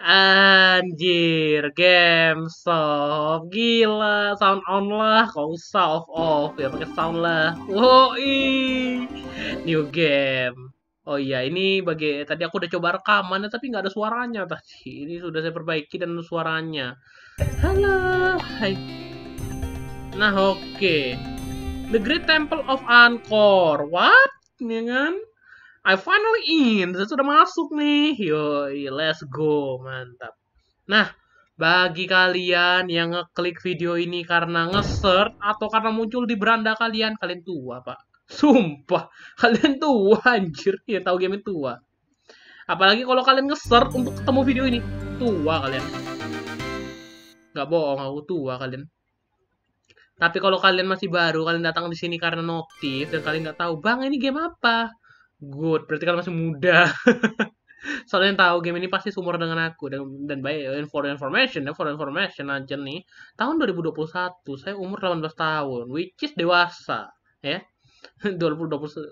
Anjir, game stop. gila, sound on lah, kau usah off off ya pakai sound lah. Woi, new game. Oh iya, ini bagi tadi aku udah coba rekaman tapi nggak ada suaranya tadi. Ini sudah saya perbaiki dan suaranya. Halo, hai. Nah oke, okay. The Great Temple of Angkor, what? Ya kan? I finally in. Saya sudah masuk nih. Yo, let's go. Mantap. Nah, bagi kalian yang ngeklik video ini karena nge-search atau karena muncul di beranda kalian, kalian tua, Pak. Sumpah, kalian tua anjir. Ya tahu game itu tua. Apalagi kalau kalian nge-search untuk ketemu video ini, tua kalian. Gak bohong, aku tua kalian. Tapi kalau kalian masih baru, kalian datang di sini karena notif dan kalian nggak tahu, "Bang, ini game apa?" good berarti kan masih muda soalnya yang tahu game ini pasti seumur dengan aku dan dan baik for information dan ya, for information aja nih tahun 2021 saya umur 18 tahun which is dewasa ya 2020 18 eh,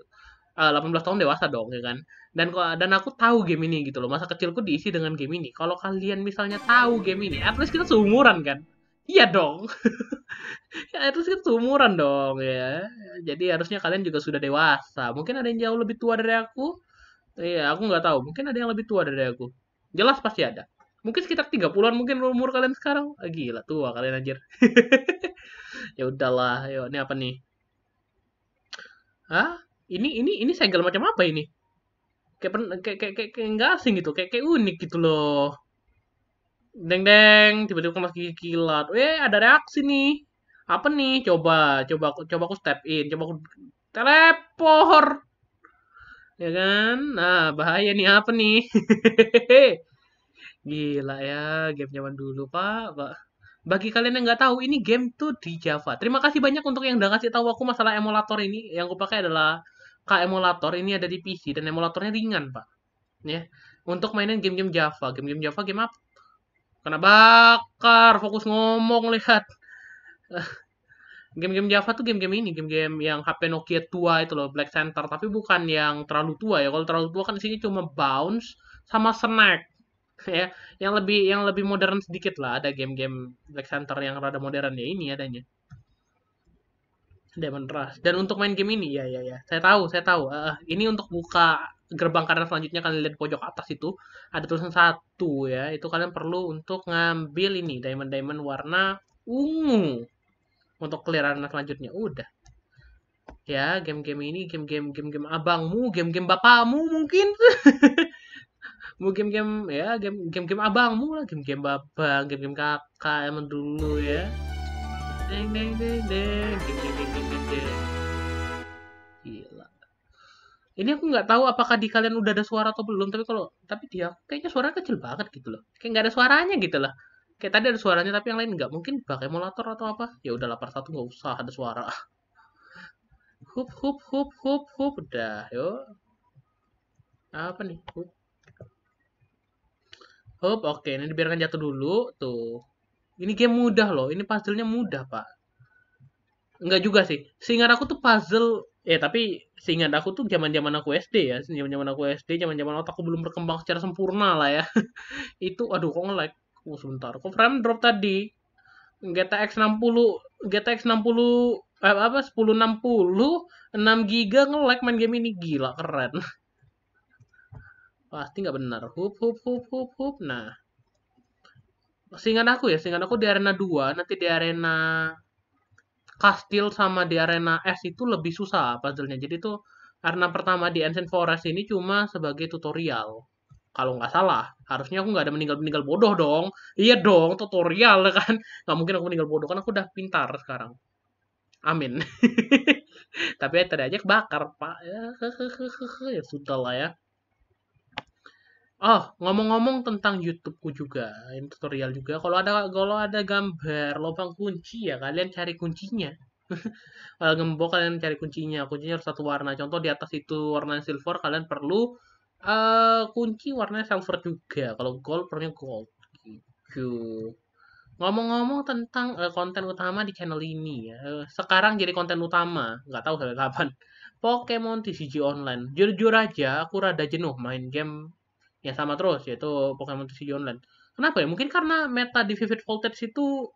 tahun dewasa dong ya kan dan dan aku tahu game ini gitu loh masa kecilku diisi dengan game ini kalau kalian misalnya tahu game ini at least kita seumuran kan Iya dong. ya, itu sih kan seumuran dong ya. Jadi harusnya kalian juga sudah dewasa. Mungkin ada yang jauh lebih tua dari aku. Iya, aku nggak tahu. Mungkin ada yang lebih tua dari aku. Jelas pasti ada. Mungkin sekitar 30-an mungkin umur kalian sekarang. Ah, gila, tua kalian anjir. ya udahlah, yo ini apa nih? Hah? Ini ini ini segel macam apa ini? Kayak kayak kayak, kayak, kayak, asing gitu, kayak kayak unik gitu loh deng deng tiba-tiba kemas gigi kilat eh ada reaksi nih apa nih coba coba aku coba aku step in coba aku teleport ya kan nah bahaya nih apa nih gila ya game zaman dulu pak pak bagi kalian yang nggak tahu ini game tuh di Java terima kasih banyak untuk yang udah kasih tahu aku masalah emulator ini yang aku pakai adalah K emulator ini ada di PC dan emulatornya ringan pak ya untuk mainin game-game Java game-game Java game apa Kena bakar, fokus ngomong lihat. Game-game Java tuh game-game ini, game-game yang HP Nokia tua itu loh, Black Center, tapi bukan yang terlalu tua ya. Kalau terlalu tua kan isinya cuma bounce sama snack ya yang lebih yang lebih modern sedikit lah ada game-game Black Center yang rada modern ya ini adanya Demon Rush dan untuk main game ini ya ya ya saya tahu saya tahu uh, ini untuk buka gerbang kanan selanjutnya kalian lihat pojok atas itu ada tulisan satu ya itu kalian perlu untuk ngambil ini diamond diamond warna ungu untuk anak selanjutnya udah ya game-game ini game-game game-game abangmu game-game bapakmu mungkin mau game-game ya game game-game abangmu lah game-game bapak game-game kakak emang dulu ya deng deng deng deng game-game game deng, ini aku nggak tahu apakah di kalian udah ada suara atau belum tapi kalau tapi dia kayaknya suara kecil banget gitu loh kayak nggak ada suaranya gitu loh kayak tadi ada suaranya tapi yang lain nggak mungkin pakai emulator atau apa ya udah lapar satu nggak usah ada suara hup hup hup hup hup dah, yo apa nih hup hup oke okay. ini dibiarkan jatuh dulu tuh ini game mudah loh ini puzzle-nya mudah pak Enggak juga sih. Seingat aku tuh puzzle Eh tapi seingat aku tuh zaman-zaman aku SD ya, zaman-zaman aku SD, zaman-zaman otakku belum berkembang secara sempurna lah ya. itu aduh kok nge-lag. Oh sebentar, kok frame drop tadi? GTX 60 GTX 60 eh, apa 1060 6 GB nge-lag main game ini gila keren. Pasti nggak benar. Hup hup hup hup hup. Nah. Seingat aku ya, seingat aku di arena 2, nanti di arena Kastil sama di Arena S itu lebih susah puzzle-nya. Jadi tuh arena pertama di Ancient Forest ini cuma sebagai tutorial. Kalau nggak salah, harusnya aku nggak ada meninggal-meninggal bodoh dong. Iya dong, tutorial kan. Nggak mungkin aku meninggal bodoh, kan aku udah pintar sekarang. Amin. Tapi tadi aja kebakar, Pak. Ya, ya sudah lah ya. Oh, ngomong-ngomong tentang YouTube-ku juga, ini tutorial juga. Kalau ada kalau ada gambar lubang kunci ya kalian cari kuncinya. kalau gembok kalian cari kuncinya. Kuncinya harus satu warna. Contoh di atas itu warna silver, kalian perlu uh, kunci warna silver juga. Kalau gold perlu gold gitu. Ngomong-ngomong tentang uh, konten utama di channel ini ya. Eh, sekarang jadi konten utama, nggak tahu sampai kapan. Pokemon TCG Online. Jujur aja, aku rada jenuh main game ya sama terus yaitu Pokemon TCG Online. Kenapa ya? Mungkin karena meta di Vivid Voltage itu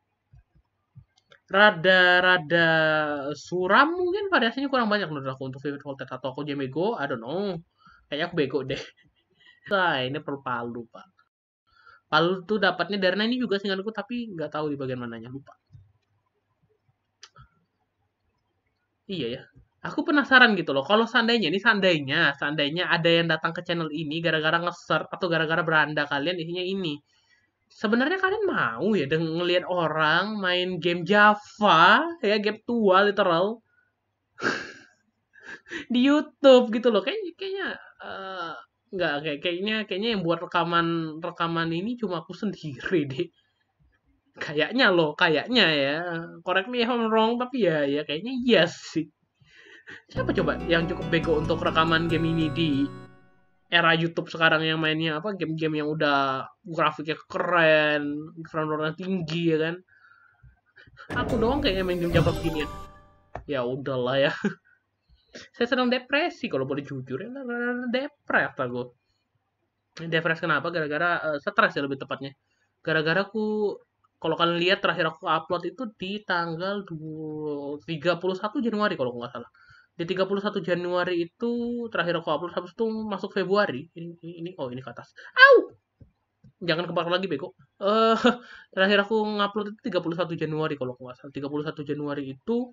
rada-rada suram mungkin variasinya kurang banyak menurut aku untuk Vivid Voltage atau aku Jemego, I don't know. Kayaknya aku bego deh. Nah, ini perlu Palu, Pak. Palu tuh dapatnya dari ini juga singkatku tapi nggak tahu di bagian mananya, lupa. Iya ya, aku penasaran gitu loh. Kalau seandainya ini seandainya, seandainya ada yang datang ke channel ini gara-gara ngeser atau gara-gara beranda kalian isinya ini. Sebenarnya kalian mau ya dengan ngelihat orang main game Java ya game tua literal di YouTube gitu loh kayaknya kayaknya uh, nggak kayak kayaknya kayaknya yang buat rekaman rekaman ini cuma aku sendiri deh kayaknya loh kayaknya ya correct me if I'm wrong tapi ya ya kayaknya yes iya sih siapa coba yang cukup bego untuk rekaman game ini di era YouTube sekarang yang mainnya apa game-game yang udah grafiknya keren, frame tinggi ya kan. Aku doang kayaknya main game Java beginian. Ya udahlah ya. Saya sedang depresi kalau boleh jujur ya, depres aku. Depres kenapa? Gara-gara uh, stres ya lebih tepatnya. Gara-gara aku kalau kalian lihat terakhir aku upload itu di tanggal 31 Januari kalau nggak salah di 31 Januari itu terakhir aku upload habis itu masuk Februari ini ini oh ini ke atas au jangan kebakar lagi beko uh, eh, terakhir aku ngupload itu 31 Januari kalau aku nggak salah 31 Januari itu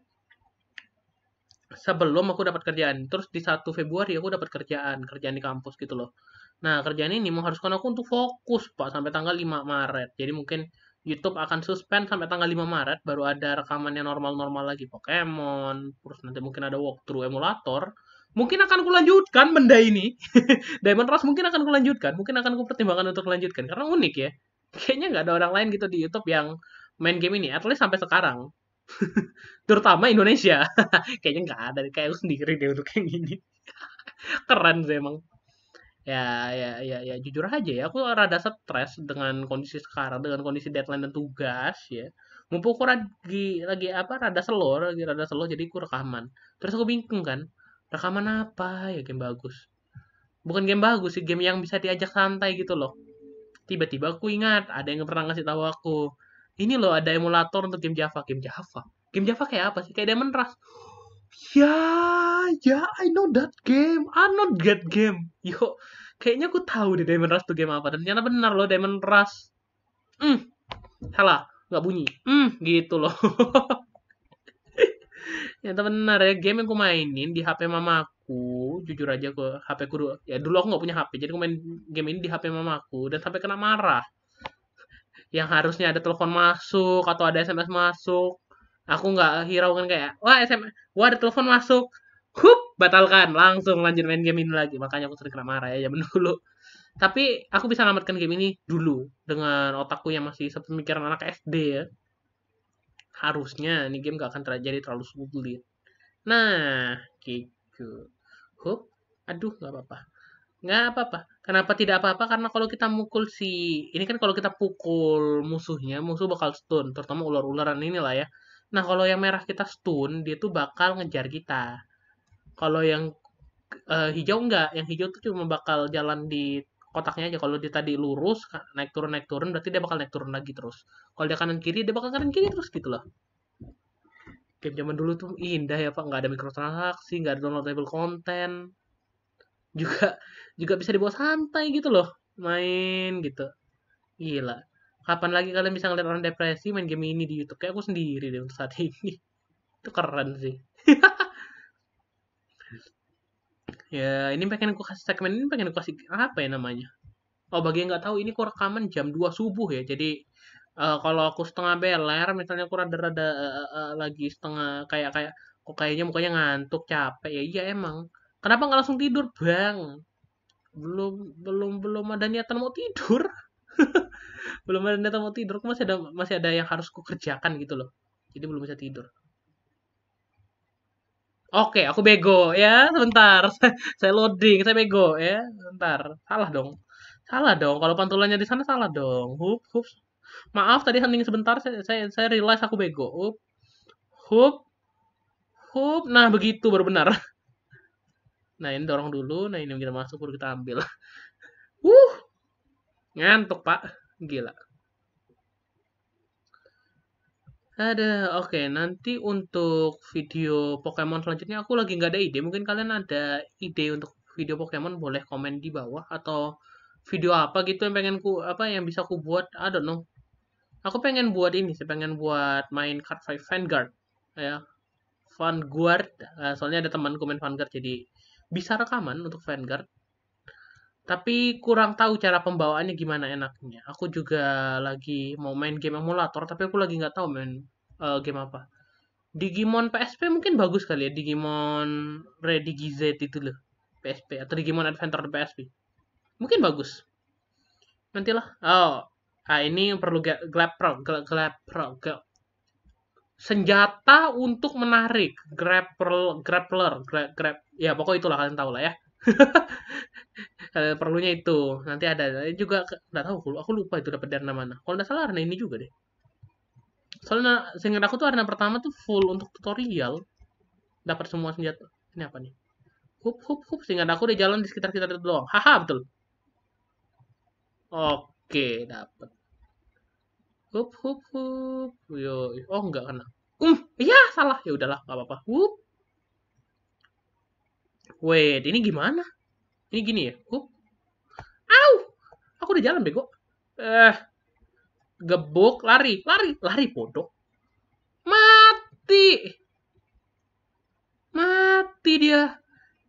sebelum aku dapat kerjaan terus di 1 Februari aku dapat kerjaan kerjaan di kampus gitu loh nah kerjaan ini mau mengharuskan aku untuk fokus pak sampai tanggal 5 Maret jadi mungkin YouTube akan suspend sampai tanggal 5 Maret baru ada rekamannya normal-normal lagi Pokemon terus nanti mungkin ada walkthrough emulator mungkin akan kulanjutkan benda ini Diamond Rush mungkin akan kulanjutkan mungkin akan pertimbangkan untuk lanjutkan karena unik ya kayaknya nggak ada orang lain gitu di YouTube yang main game ini at least sampai sekarang terutama Indonesia kayaknya nggak ada kayak lu sendiri deh untuk yang ini keren sih emang ya ya ya ya jujur aja ya aku rada stres dengan kondisi sekarang dengan kondisi deadline dan tugas ya mumpung aku lagi lagi apa rada slow lagi rada slow jadi aku rekaman terus aku bingung kan rekaman apa ya game bagus bukan game bagus sih game yang bisa diajak santai gitu loh tiba-tiba aku ingat ada yang pernah ngasih tahu aku ini loh ada emulator untuk game Java game Java game Java kayak apa sih kayak Demon Rush Ya, ya, I know that game. I know that game. Yo, kayaknya aku tahu deh Diamond Rush tuh game apa. Dan ternyata benar loh Diamond Rush. Hmm, salah, nggak bunyi. Hmm, gitu loh. ternyata benar ya game yang aku mainin di HP mamaku. Jujur aja aku HP ku dulu. Ya dulu aku nggak punya HP, jadi aku main game ini di HP mamaku dan sampai kena marah. Yang harusnya ada telepon masuk atau ada SMS masuk, aku nggak hiraukan kayak wah SMA wah ada telepon masuk hup batalkan langsung lanjut main game ini lagi makanya aku sering marah ya zaman dulu tapi aku bisa ngamatkan game ini dulu dengan otakku yang masih sepemikiran anak SD ya harusnya ini game gak akan terjadi terlalu sulit nah gitu hup aduh nggak apa-apa nggak apa-apa kenapa tidak apa-apa karena kalau kita mukul si ini kan kalau kita pukul musuhnya musuh bakal stun terutama ular-ularan inilah ya Nah, kalau yang merah kita stun, dia tuh bakal ngejar kita. Kalau yang uh, hijau enggak, yang hijau tuh cuma bakal jalan di kotaknya aja. Kalau dia tadi lurus, naik turun naik turun, berarti dia bakal naik turun lagi terus. Kalau dia kanan kiri, dia bakal kanan kiri terus gitu loh. Game zaman dulu tuh indah ya, Pak. Nggak ada mikrotransaksi, nggak ada downloadable content. Juga juga bisa dibawa santai gitu loh, main gitu. Gila kapan lagi kalian bisa ngeliat orang depresi main game ini di YouTube kayak aku sendiri deh untuk saat ini itu keren sih ya ini pengen aku kasih segmen ini pengen aku kasih apa ya namanya oh bagi yang nggak tahu ini aku rekaman jam 2 subuh ya jadi uh, kalau aku setengah beler misalnya aku rada-rada uh, uh, lagi setengah kayak kayak kok kayaknya mukanya ngantuk capek ya iya emang kenapa nggak langsung tidur bang belum belum belum ada niatan mau tidur belum ada mau tidur masih ada masih ada yang harus ku kerjakan gitu loh jadi belum bisa tidur Oke, aku bego ya. Sebentar, saya loading, saya bego ya. Sebentar, salah dong, salah dong. Kalau pantulannya di sana salah dong. Hup, hup. Maaf tadi hening sebentar, saya saya, saya realize aku bego. Hup, hup, hup. Nah begitu baru benar. Nah ini dorong dulu, nah ini kita masuk baru kita ambil. Uh, ngantuk pak. Gila. Ada, oke. Okay. Nanti untuk video Pokemon selanjutnya aku lagi nggak ada ide. Mungkin kalian ada ide untuk video Pokemon boleh komen di bawah atau video apa gitu yang pengen ku apa yang bisa ku buat. I don't know. Aku pengen buat ini Saya pengen buat main card fight Vanguard ya. Vanguard, eh, soalnya ada temanku main Vanguard jadi bisa rekaman untuk Vanguard. Tapi kurang tahu cara pembawaannya gimana enaknya. Aku juga lagi mau main game emulator, tapi aku lagi nggak tahu main uh, game apa. Digimon PSP mungkin bagus kali ya. Digimon Ready GZ itu loh. PSP atau Digimon Adventure di PSP. Mungkin bagus. Nantilah. Oh, ah ini perlu pro, grab pro, grab senjata untuk menarik grappler grappler grab, grab ya pokok itulah kalian tahu lah ya kalau eh, perlunya itu nanti ada juga nggak tahu aku, lupa itu dapat dari mana kalau nggak salah warna ini juga deh soalnya sehingga aku tuh warna pertama tuh full untuk tutorial dapat semua senjata ini apa nih hup hup hup sehingga aku udah jalan di sekitar kita itu doang haha betul oke dapat hup hup hup yo oh nggak kena um iya salah ya udahlah nggak apa-apa hup Wait, ini gimana? Ini gini ya? aku, Au! Aku udah jalan, Bego. Eh, gebuk, lari, lari, lari, bodoh. Mati! Mati dia.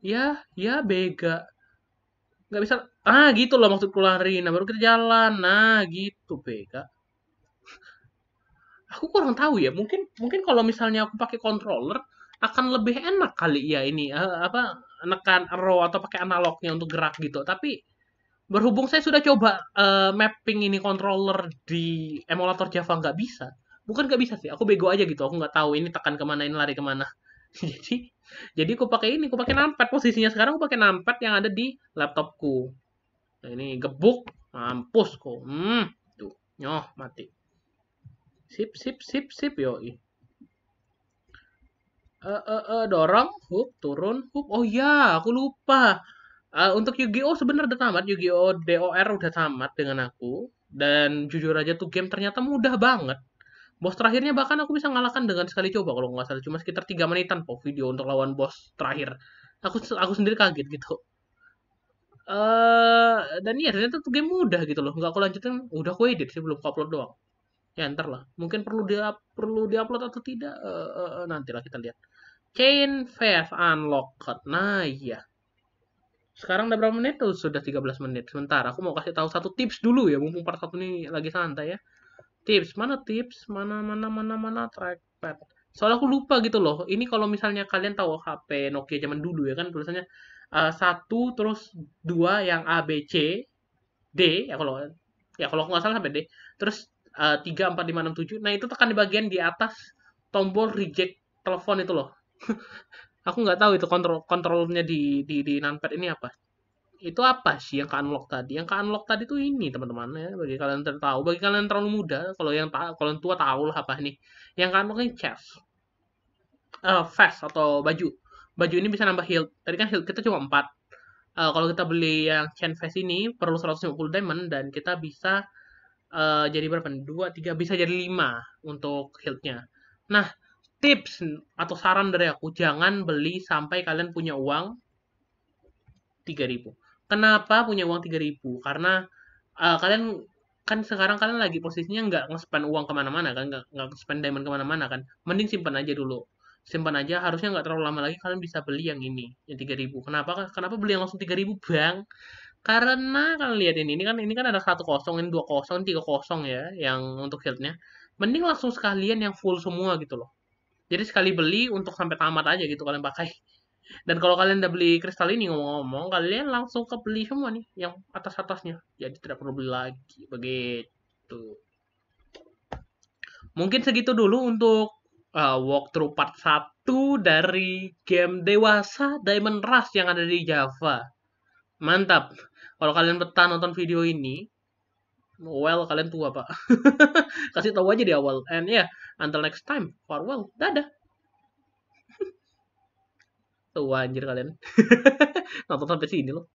Ya, ya, Bega. Nggak bisa. Ah, gitu loh maksudku lari. Nah, baru kita jalan. Nah, gitu, Bega aku kurang tahu ya mungkin mungkin kalau misalnya aku pakai controller akan lebih enak kali ya ini uh, apa nekan row atau pakai analognya untuk gerak gitu tapi berhubung saya sudah coba uh, mapping ini controller di emulator Java nggak bisa bukan nggak bisa sih aku bego aja gitu aku nggak tahu ini tekan kemana ini lari kemana jadi jadi aku pakai ini aku pakai numpad posisinya sekarang aku pakai numpad yang ada di laptopku nah, ini gebuk mampus kok hmm tuh nyoh mati sip sip sip sip yoi eh eh eh dorong hook turun hook oh iya, aku lupa uh, untuk Yu-Gi-Oh sebenarnya udah tamat Yu-Gi-Oh DOR udah tamat dengan aku dan jujur aja tuh game ternyata mudah banget bos terakhirnya bahkan aku bisa ngalahkan dengan sekali coba kalau nggak salah cuma sekitar tiga menitan kok video untuk lawan bos terakhir aku aku sendiri kaget gitu eh uh, dan iya ternyata tuh game mudah gitu loh nggak aku lanjutin udah aku edit sih belum upload doang ya ntar lah mungkin perlu dia perlu diupload atau tidak uh, uh, uh, nantilah kita lihat chain five unlocked nah iya sekarang udah berapa menit tuh sudah 13 menit sebentar aku mau kasih tahu satu tips dulu ya mumpung part satu ini lagi santai ya tips mana tips mana mana mana mana trackpad soalnya aku lupa gitu loh ini kalau misalnya kalian tahu HP Nokia zaman dulu ya kan tulisannya uh, satu terus dua yang A B C D ya kalau ya kalau aku nggak salah sampai D terus Eh, tiga empat lima enam tujuh nah itu tekan di bagian di atas tombol reject telepon itu loh aku nggak tahu itu kontrol kontrolnya di di di numpad ini apa itu apa sih yang ke unlock tadi yang ke unlock tadi tuh ini teman-teman ya bagi kalian tertawa bagi kalian terlalu muda kalau yang kalau yang tua tahu lah apa nih yang ke unlock ini chest uh, eh, vest atau baju baju ini bisa nambah heal tadi kan heal kita cuma empat uh, kalau kita beli yang chain vest ini perlu 150 diamond dan kita bisa uh, jadi berapa? Dua, tiga, bisa jadi lima untuk shieldnya. Nah, tips atau saran dari aku, jangan beli sampai kalian punya uang 3000 Kenapa punya uang 3000 Karena uh, kalian kan sekarang kalian lagi posisinya nggak nge-spend uang kemana-mana kan, nggak nggak spend diamond kemana-mana kan. Mending simpan aja dulu. Simpan aja, harusnya nggak terlalu lama lagi kalian bisa beli yang ini, yang 3000 Kenapa? Kenapa beli yang langsung 3000 bang? Karena kalian lihat ini, ini kan ini kan ada satu kosong, ini dua kosong, tiga kosong ya, yang untuk shieldnya Mending langsung sekalian yang full semua gitu loh. Jadi sekali beli untuk sampai tamat aja gitu kalian pakai. Dan kalau kalian udah beli kristal ini ngomong-ngomong, kalian langsung ke beli semua nih yang atas-atasnya. Jadi tidak perlu beli lagi begitu. Mungkin segitu dulu untuk uh, walkthrough part 1 dari game dewasa Diamond Rush yang ada di Java. Mantap. Kalau kalian betah nonton video ini, well kalian tua pak. Kasih tahu aja di awal. And yeah, until next time, farewell, dadah. tua anjir kalian. nonton sampai sini loh.